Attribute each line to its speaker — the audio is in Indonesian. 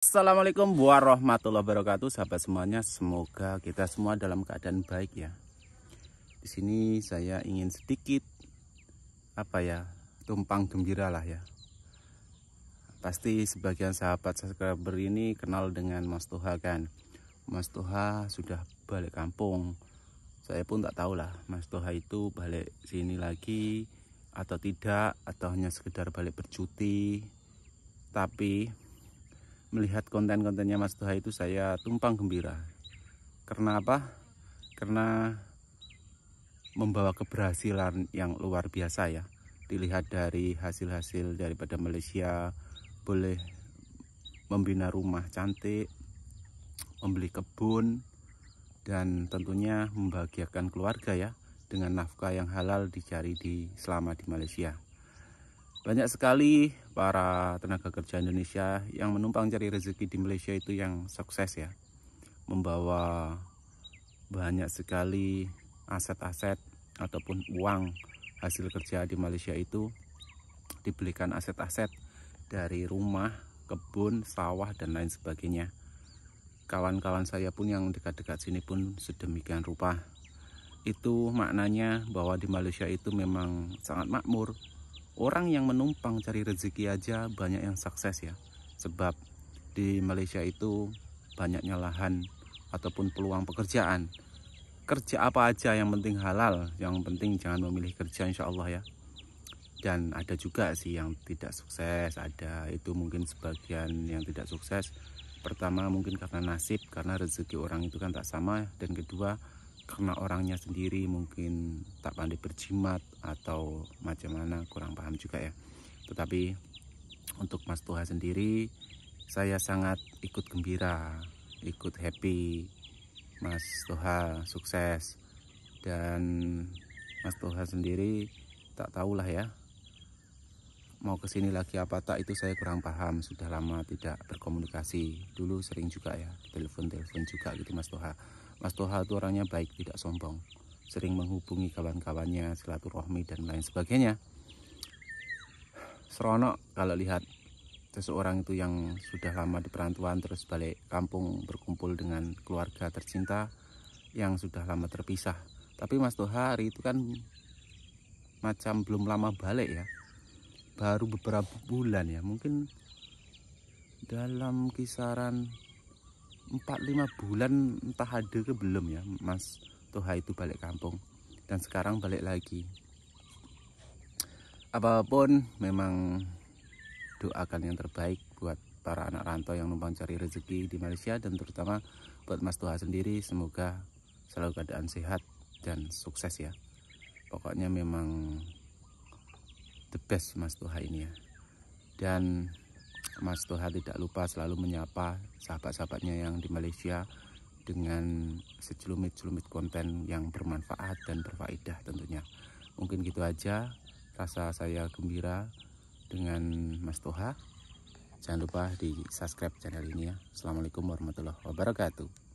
Speaker 1: Assalamualaikum warahmatullahi wabarakatuh sahabat semuanya semoga kita semua dalam keadaan baik ya di sini saya ingin sedikit apa ya tumpang gembira lah ya pasti sebagian sahabat subscriber ini kenal dengan Mas Toha kan Mas Toha sudah balik kampung saya pun tak tahu lah Mas Toha itu balik sini lagi atau tidak atau hanya sekedar balik bercuti tapi melihat konten-kontennya Mas Tuhai itu saya tumpang gembira. Karena apa? Karena membawa keberhasilan yang luar biasa ya. Dilihat dari hasil-hasil daripada Malaysia boleh membina rumah cantik, membeli kebun dan tentunya membahagiakan keluarga ya dengan nafkah yang halal dicari di selama di Malaysia banyak sekali para tenaga kerja Indonesia yang menumpang cari rezeki di Malaysia itu yang sukses ya membawa banyak sekali aset-aset ataupun uang hasil kerja di Malaysia itu dibelikan aset-aset dari rumah, kebun, sawah dan lain sebagainya kawan-kawan saya pun yang dekat-dekat sini pun sedemikian rupa itu maknanya bahwa di Malaysia itu memang sangat makmur orang yang menumpang cari rezeki aja banyak yang sukses ya sebab di Malaysia itu banyaknya lahan ataupun peluang pekerjaan kerja apa aja yang penting halal yang penting jangan memilih kerja insya Allah ya dan ada juga sih yang tidak sukses ada itu mungkin sebagian yang tidak sukses pertama mungkin karena nasib karena rezeki orang itu kan tak sama dan kedua karena orangnya sendiri mungkin tak pandai berjimat atau macam mana kurang paham juga ya tetapi untuk Mas Tuha sendiri saya sangat ikut gembira ikut happy Mas Toha sukses dan Mas Toha sendiri tak tahulah ya mau kesini lagi apa tak itu saya kurang paham sudah lama tidak berkomunikasi dulu sering juga ya telepon-telepon juga gitu Mas Toha Mas Toha itu orangnya baik, tidak sombong, sering menghubungi kawan-kawannya, silaturahmi dan lain sebagainya. Seronok kalau lihat seseorang itu yang sudah lama di perantuan terus balik kampung berkumpul dengan keluarga tercinta yang sudah lama terpisah. Tapi Mas Toha hari itu kan macam belum lama balik ya. Baru beberapa bulan ya, mungkin dalam kisaran 4 lima bulan entah ada ke belum ya Mas Toha itu balik kampung dan sekarang balik lagi apapun memang doakan yang terbaik buat para anak rantau yang numpang cari rezeki di Malaysia dan terutama buat Mas Toha sendiri semoga selalu keadaan sehat dan sukses ya pokoknya memang the best Mas Toha ini ya dan Mas Toha tidak lupa selalu menyapa sahabat-sahabatnya yang di Malaysia dengan sejelumit-jelumit konten yang bermanfaat dan berfaedah tentunya. Mungkin gitu aja rasa saya gembira dengan Mas Toha. Jangan lupa di subscribe channel ini ya. Assalamualaikum warahmatullahi wabarakatuh.